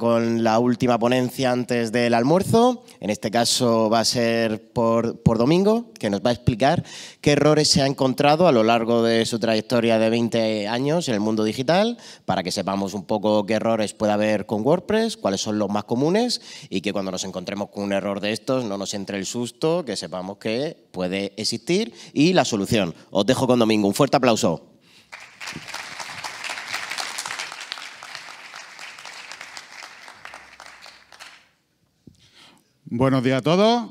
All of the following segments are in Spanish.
con la última ponencia antes del almuerzo. En este caso va a ser por, Domingo, que nos va a explicar qué errores se ha encontrado a lo largo de su trayectoria de 20 años en el mundo digital, para que sepamos un poco qué errores puede haber con WordPress, cuáles son los más comunes y que cuando nos encontremos con un error de estos no nos entre el susto, que sepamos que puede existir y la solución. Os dejo con Domingo. Un fuerte aplauso. Buenos días a todos.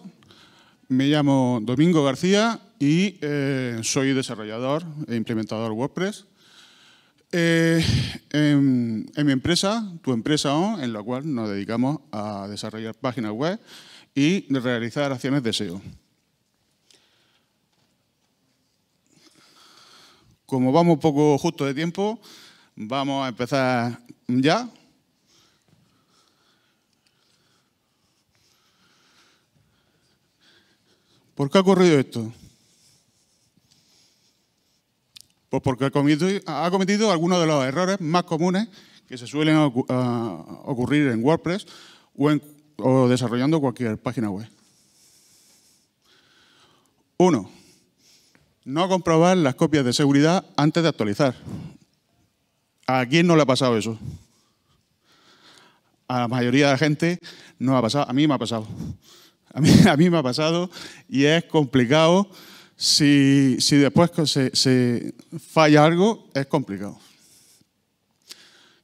Me llamo Domingo García y eh, soy desarrollador e implementador WordPress. Eh, en, mi empresa, tu empresa ON, en la cual nos dedicamos a desarrollar páginas web y realizar acciones de SEO. Como vamos poco justo de tiempo, vamos a empezar ya ¿Por qué ha ocurrido esto? Pues porque ha cometido, ha cometido algunos de los errores más comunes que se suelen ah, ocurrir en WordPress o, en, o desarrollando cualquier página web. Uno, no comprobar las copias de seguridad antes de actualizar. ¿A quién no le ha pasado eso? A la mayoría de la gente no ha pasado, a mí me ha pasado. A mí, me ha pasado y es complicado. Si, después se, se falla algo, es complicado.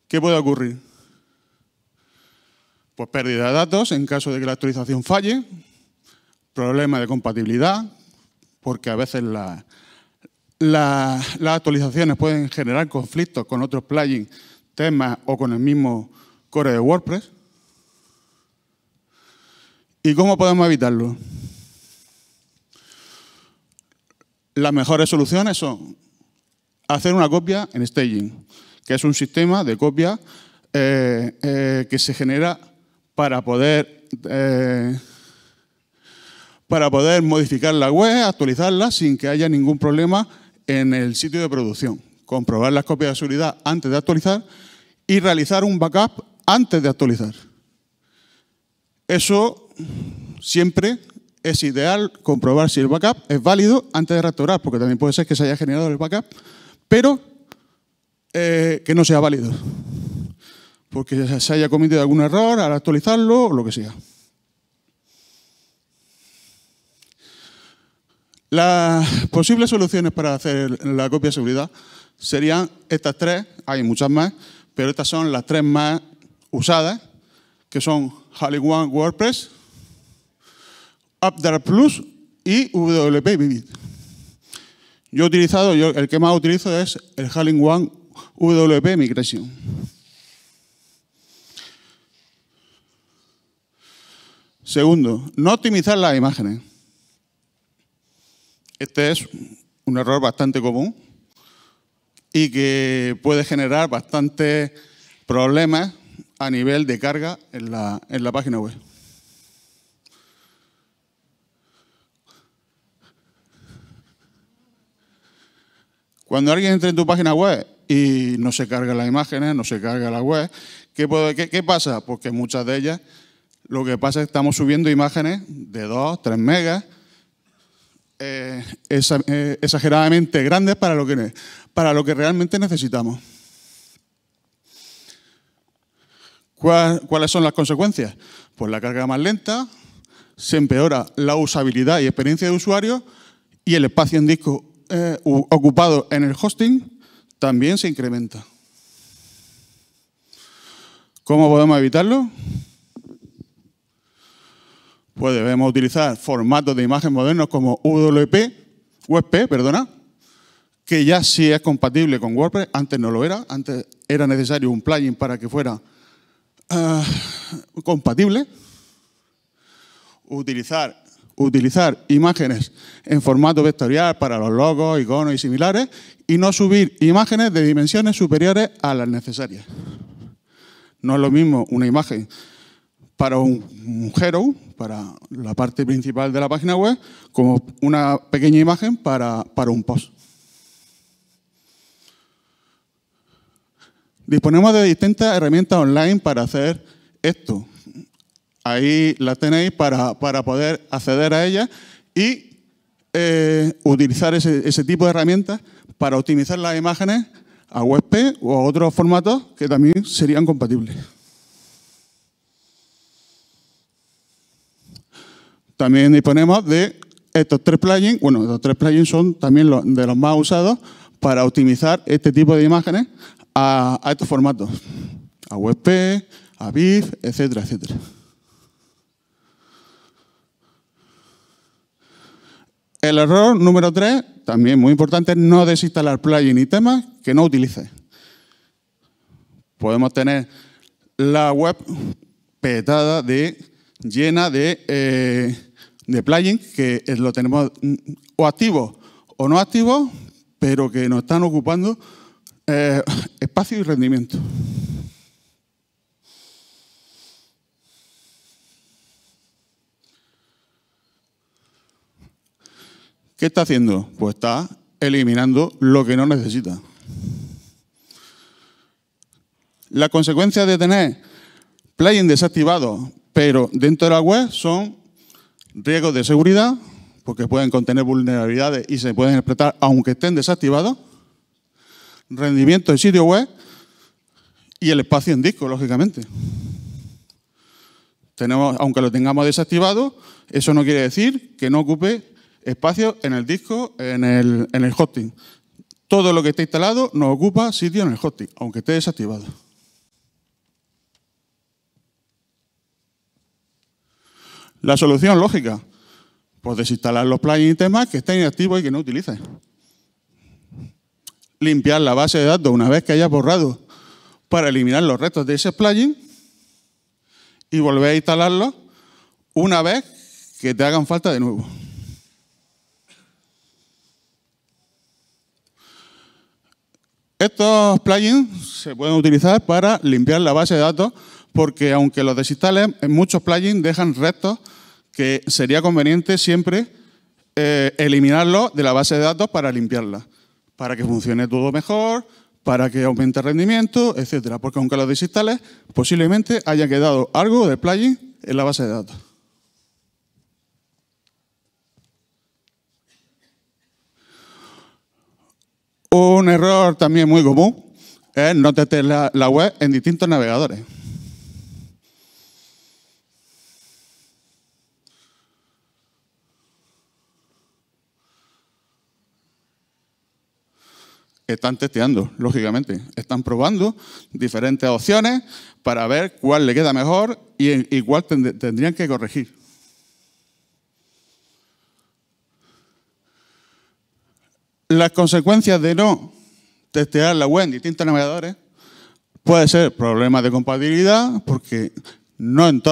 ¿Qué puede ocurrir? Pues pérdida de datos en caso de que la actualización falle, problema de compatibilidad, porque a veces las actualizaciones pueden generar conflictos con otros plugins, temas o con el mismo core de WordPress. ¿Y cómo podemos evitarlo? Las mejores soluciones son hacer una copia en staging, que es un sistema de copia eh, eh, que se genera para poder, eh, para poder modificar la web, actualizarla sin que haya ningún problema en el sitio de producción. Comprobar las copias de seguridad antes de actualizar y realizar un backup antes de actualizar. Eso siempre es ideal comprobar si el backup es válido antes de restaurar, porque también puede ser que se haya generado el backup, pero eh, que no sea válido, porque se haya cometido algún error al actualizarlo o lo que sea. Las posibles soluciones para hacer la copia de seguridad serían estas tres, hay muchas más, pero estas son las tres más usadas, que son One WordPress, AppDart Plus y WP Vivid. Yo he utilizado, yo, el que más utilizo es el Halling One WP Migration. Segundo, no optimizar las imágenes. Este es un error bastante común y que puede generar bastantes problemas a nivel de carga en la página web. Cuando alguien entra en tu página web y no se carga las imágenes, no se carga la web, ¿qué, qué, pasa? Porque pues muchas de ellas, lo que pasa es que estamos subiendo imágenes de 2, 3 megas, eh, eh, exageradamente grandes para lo, que, para lo que realmente necesitamos. ¿Cuáles son las consecuencias? Pues la carga más lenta, se empeora la usabilidad y experiencia de usuario y el espacio en disco eh, ocupado en el hosting también se incrementa. ¿Cómo podemos evitarlo? Pues debemos utilizar formatos de imagen modernos como WP, WebP, perdona, que ya sí es compatible con WordPress, antes no lo era, antes era necesario un plugin para que fuera ah, compatible. Utilizar utilizar imágenes en formato vectorial para los logos, iconos y similares y no subir imágenes de dimensiones superiores a las necesarias. No es lo mismo una imagen para un, hero, para la parte principal de la página web, como una pequeña imagen para, para un post. Disponemos de distintas herramientas online para hacer esto. Ahí la tenéis para, poder acceder a ella y eh, utilizar ese, tipo de herramientas para optimizar las imágenes a WebP o a otros formatos que también serían compatibles. También disponemos de estos tres plugins. Bueno, estos tres plugins son también de los más usados para optimizar este tipo de imágenes a, a estos formatos. A WebP, a BIF, etcétera, etcétera. El error número tres, también muy importante, no desinstalar plugins y temas que no utilice. Podemos tener la web petada de llena de, eh, de plugins que lo tenemos mm, o activo o no activo, pero que nos están ocupando eh, espacio y rendimiento. ¿Qué está haciendo? Pues está eliminando lo que no necesita. La consecuencia de tener plugins desactivado, pero dentro de la web, son riesgos de seguridad, porque pueden contener vulnerabilidades y se pueden explotar aunque estén desactivados, rendimiento del sitio web y el espacio en disco, lógicamente. Tenemos, aunque lo tengamos desactivado, eso no quiere decir que no ocupe espacio en el disco, en el, en hosting. Todo lo que esté instalado nos ocupa sitio en el hosting, aunque esté desactivado. La solución lógica, pues desinstalar los plugins y temas que estén inactivos y que no utilices. Limpiar la base de datos una vez que hayas borrado para eliminar los restos de ese plugin y volver a instalarlo una vez que te hagan falta de nuevo. Estos plugins se pueden utilizar para limpiar la base de datos porque aunque los desinstales, muchos plugins dejan restos que sería conveniente siempre eh, eliminarlos de la base de datos para limpiarla, para que funcione todo mejor, para que aumente el rendimiento, etcétera. Porque aunque los desinstales, posiblemente haya quedado algo del plugin en la base de datos. Un error también muy común es no tener la, web en distintos navegadores. están testeando, lógicamente. Están probando diferentes opciones para ver cuál le queda mejor y, cuál tendrían que corregir. Las consecuencias de no testear la web en distintos navegadores puede ser problemas de compatibilidad, porque no en,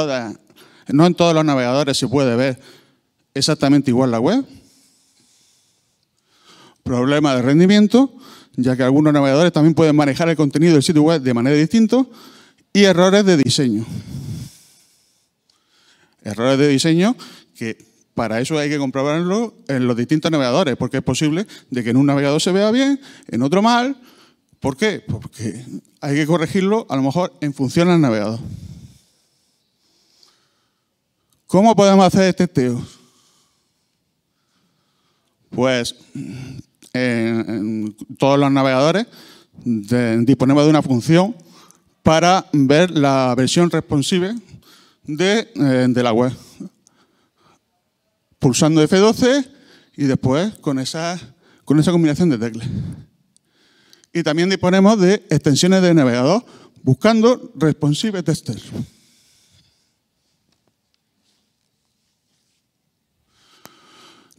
no en todos los navegadores se puede ver exactamente igual la web. Problemas de rendimiento, ya que algunos navegadores también pueden manejar el contenido del sitio web de manera distinta. Y errores de diseño. Errores de diseño que para eso hay que comprobarlo en los distintos navegadores, porque es posible de que en un navegador se vea bien, en otro mal. ¿Por qué? Porque hay que corregirlo a lo mejor en función al navegador. ¿Cómo podemos hacer este testeo? Pues en, todos los navegadores disponemos de una función para ver la versión responsive de eh, la web pulsando F12 y después con esa, con esa combinación de teclas. Y también disponemos de extensiones de navegador buscando responsive testers.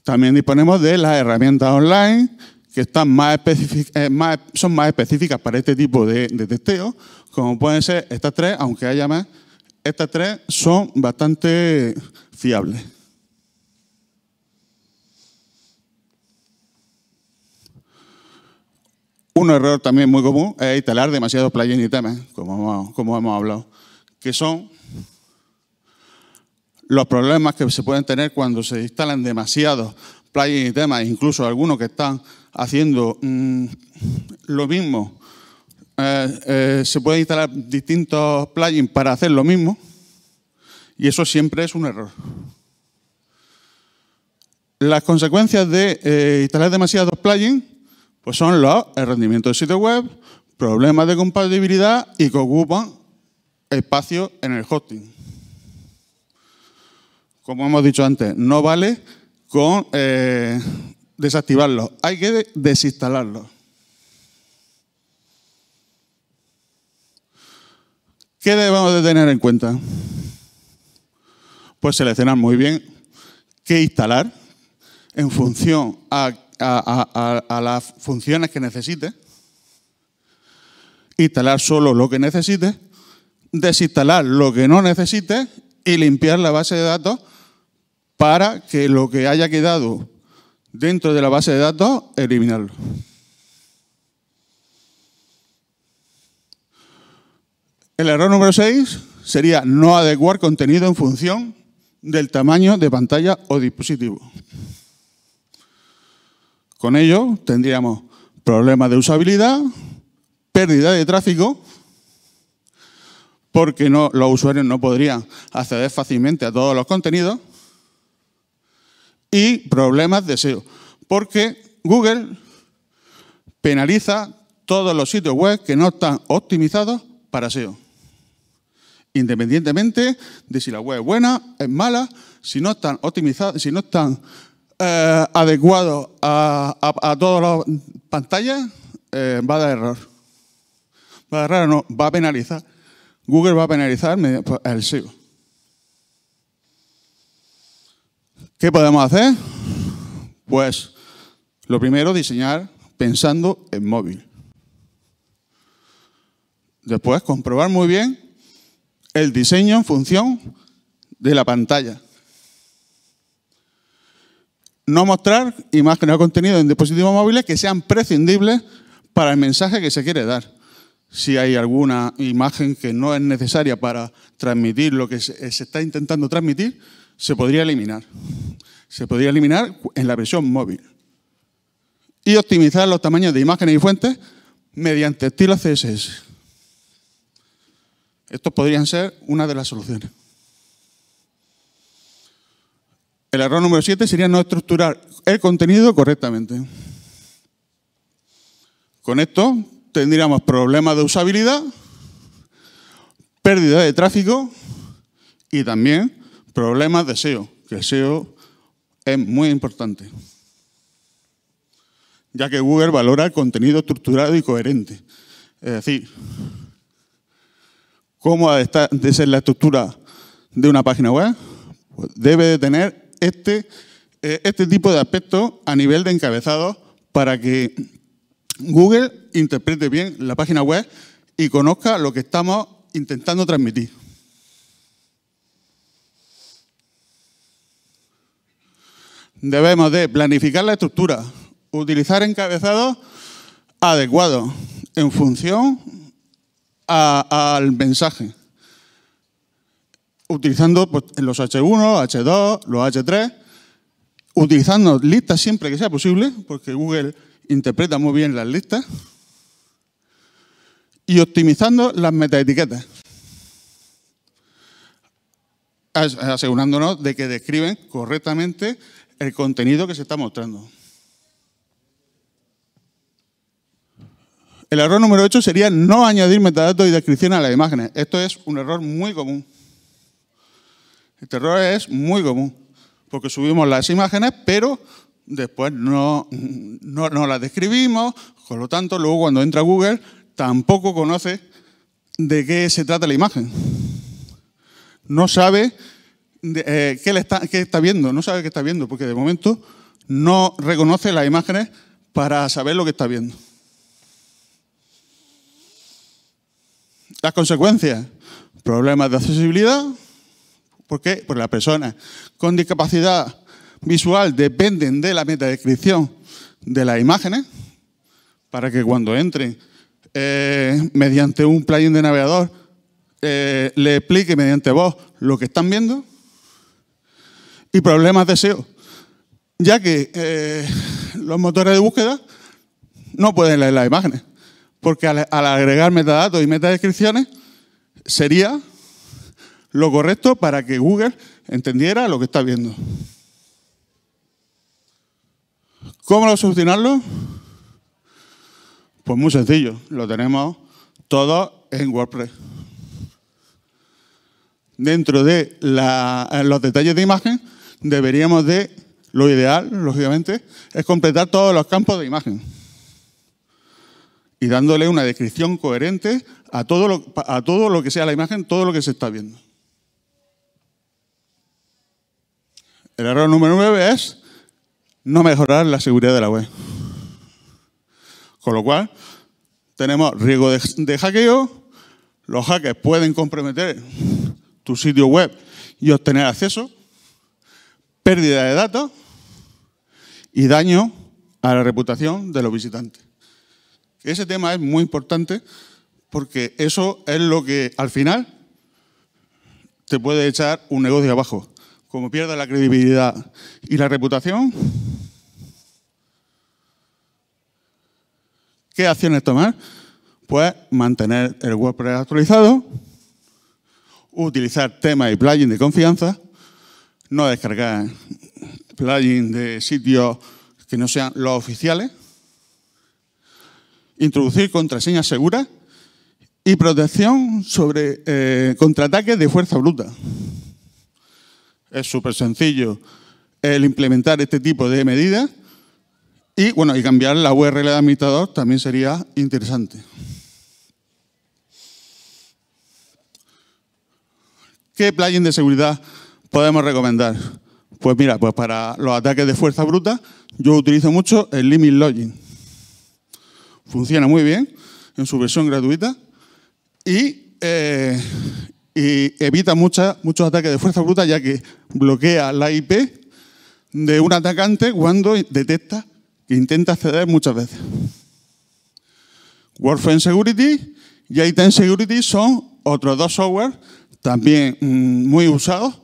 También disponemos de las herramientas online que están más eh, son más específicas para este tipo de, testeo, como pueden ser estas tres, aunque haya más, estas tres son bastante fiables. Un error también muy común es instalar demasiados plugins y temas, como hemos, como hemos hablado, que son los problemas que se pueden tener cuando se instalan demasiados plugins y temas, incluso algunos que están haciendo mm, lo mismo. Eh, eh, se pueden instalar distintos plugins para hacer lo mismo y eso siempre es un error. Las consecuencias de eh, instalar demasiados plugins pues son los, el rendimiento del sitio web, problemas de compatibilidad y que ocupan espacio en el hosting. Como hemos dicho antes, no vale con eh, desactivarlos, hay que desinstalarlos. ¿Qué debemos de tener en cuenta? Pues seleccionar muy bien qué instalar en función a a, las funciones que necesite, instalar solo lo que necesite, desinstalar lo que no necesite y limpiar la base de datos para que lo que haya quedado dentro de la base de datos, eliminarlo. El error número 6 sería no adecuar contenido en función del tamaño de pantalla o dispositivo. Con ello tendríamos problemas de usabilidad, pérdida de tráfico, porque los usuarios no podrían acceder fácilmente a todos los contenidos, y problemas de SEO, porque Google penaliza todos los sitios web que no están optimizados para SEO. Independientemente de si la web es buena, es mala, si no están optimizados, si no están eh, adecuado a, todas las pantallas, eh, va a dar error. Va a no, va a penalizar. Google va a penalizar pues, el SEO. ¿Qué podemos hacer? Pues lo primero, diseñar pensando en móvil. Después, comprobar muy bien el diseño en función de la pantalla no mostrar imágenes o contenido en dispositivos móviles que sean prescindibles para el mensaje que se quiere dar. Si hay alguna imagen que no es necesaria para transmitir lo que se está intentando transmitir, se podría eliminar. Se podría eliminar en la versión móvil. Y optimizar los tamaños de imágenes y fuentes mediante estilo CSS. Estos podrían ser una de las soluciones. El error número 7 sería no estructurar el contenido correctamente. Con esto tendríamos problemas de usabilidad, pérdida de tráfico y también problemas de SEO, que SEO es muy importante, ya que Google valora el contenido estructurado y coherente. Es decir, cómo ha de ser la estructura de una página web, pues debe de tener este, eh, este tipo de aspectos a nivel de encabezados para que Google interprete bien la página web y conozca lo que estamos intentando transmitir. Debemos de planificar la estructura, utilizar encabezados adecuados en función al mensaje utilizando pues, los H1, H2, los H3, utilizando listas siempre que sea posible, porque Google interpreta muy bien las listas, y optimizando las metaetiquetas, asegurándonos de que describen correctamente el contenido que se está mostrando. El error número 8 sería no añadir metadatos y descripción a las imágenes. Esto es un error muy común. Este error es muy común, porque subimos las imágenes, pero después no, no, las describimos, por lo tanto, luego cuando entra Google tampoco conoce de qué se trata la imagen. No sabe eh, está, qué está viendo, no sabe qué está viendo, porque de momento no reconoce las imágenes para saber lo que está viendo. Las consecuencias, problemas de accesibilidad, ¿Por qué? Porque las personas con discapacidad visual dependen de la metadescripción de las imágenes para que cuando entren eh, mediante un plugin de navegador eh, le explique mediante voz lo que están viendo y problemas de SEO, ya que eh, los motores de búsqueda no pueden leer las imágenes, porque al, al agregar metadatos y metadescripciones sería lo correcto para que Google entendiera lo que está viendo. ¿Cómo lo solucionarlo? Pues muy sencillo, lo tenemos todo en WordPress. Dentro de eh, los detalles de imagen deberíamos de, lo ideal, lógicamente, es completar todos los campos de imagen y dándole una descripción coherente a todo a todo lo que sea la imagen, todo lo que se está viendo. El error número 9 es no mejorar la seguridad de la web. Con lo cual, tenemos riesgo de, de hackeo, los hackers pueden comprometer tu sitio web y obtener acceso, pérdida de datos y daño a la reputación de los visitantes. Ese tema es muy importante porque eso es lo que al final te puede echar un negocio abajo como pierda la credibilidad y la reputación, ¿qué acciones tomar? Pues mantener el WordPress actualizado, utilizar temas y plugins de confianza, no descargar plugins de sitios que no sean los oficiales, introducir contraseñas seguras y protección sobre eh, contraataques de fuerza bruta. Es súper sencillo el implementar este tipo de medidas y, bueno, y cambiar la URL de administrador también sería interesante. ¿Qué plugin de seguridad podemos recomendar? Pues mira, pues para los ataques de fuerza bruta yo utilizo mucho el Limit Login. Funciona muy bien en su versión gratuita y, eh, y evita mucha, muchos ataques de fuerza bruta ya que bloquea la IP de un atacante cuando detecta que intenta acceder muchas veces. Warframe Security y ITEN Security son otros dos softwares también mm, muy usados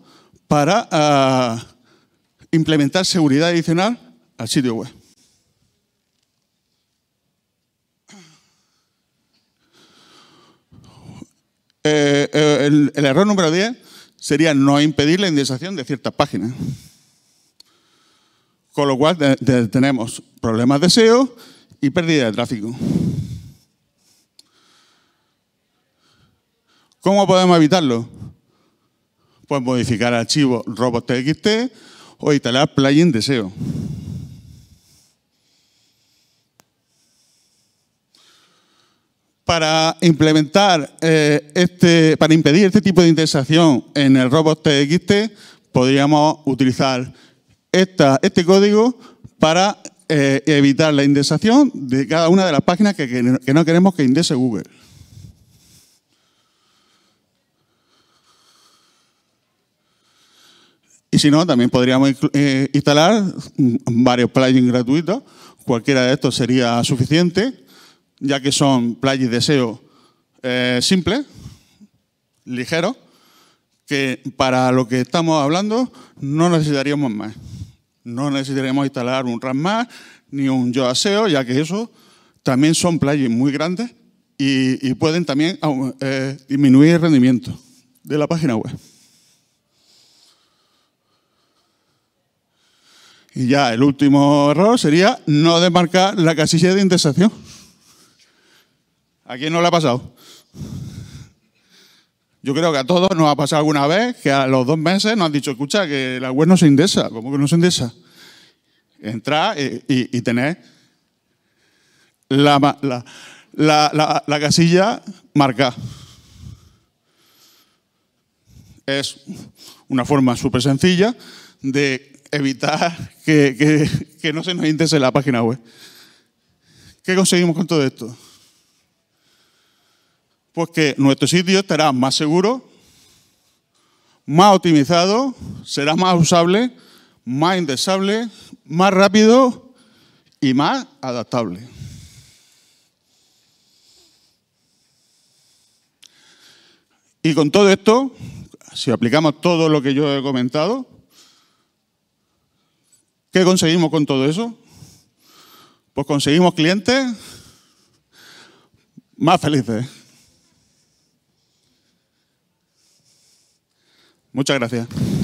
para ah, implementar seguridad adicional al sitio web. Eh, eh, el, error número 10 sería no impedir la indexación de ciertas páginas. Con lo cual tenemos problemas de SEO y pérdida de tráfico. ¿Cómo podemos evitarlo? Pues modificar archivos robots.txt o instalar plugin de SEO. para implementar eh, este, para impedir este tipo de indexación en el robot TXT, podríamos utilizar este código para eh, evitar la indexación de cada una de las páginas que, no queremos que indexe Google. Y si no, también podríamos eh, instalar mm, varios plugins gratuitos. Cualquiera de estos sería suficiente ya que son plugins de SEO eh, simples, ligeros, que para lo que estamos hablando no necesitaríamos más. No necesitaríamos instalar un RAM más ni un Yoast SEO, ya que eso también son plugins muy grandes y, pueden también eh, disminuir el rendimiento de la página web. Y ya el último error sería no desmarcar la casilla de intersección. ¿A quién no le ha pasado? Yo creo que a todos nos ha pasado alguna vez que a los dos meses nos han dicho, escucha, que la web no se indesa. ¿Cómo que no se indesa? Entrar y, tener la, casilla marcada. Es una forma súper sencilla de evitar que, que no se nos indexe la página web. ¿Qué conseguimos con todo esto? Pues que nuestro sitio estará más seguro, más optimizado, será más usable, más indexable, más rápido y más adaptable. Y con todo esto, si aplicamos todo lo que yo he comentado, ¿qué conseguimos con todo eso? Pues conseguimos clientes más felices. Muchas gracias.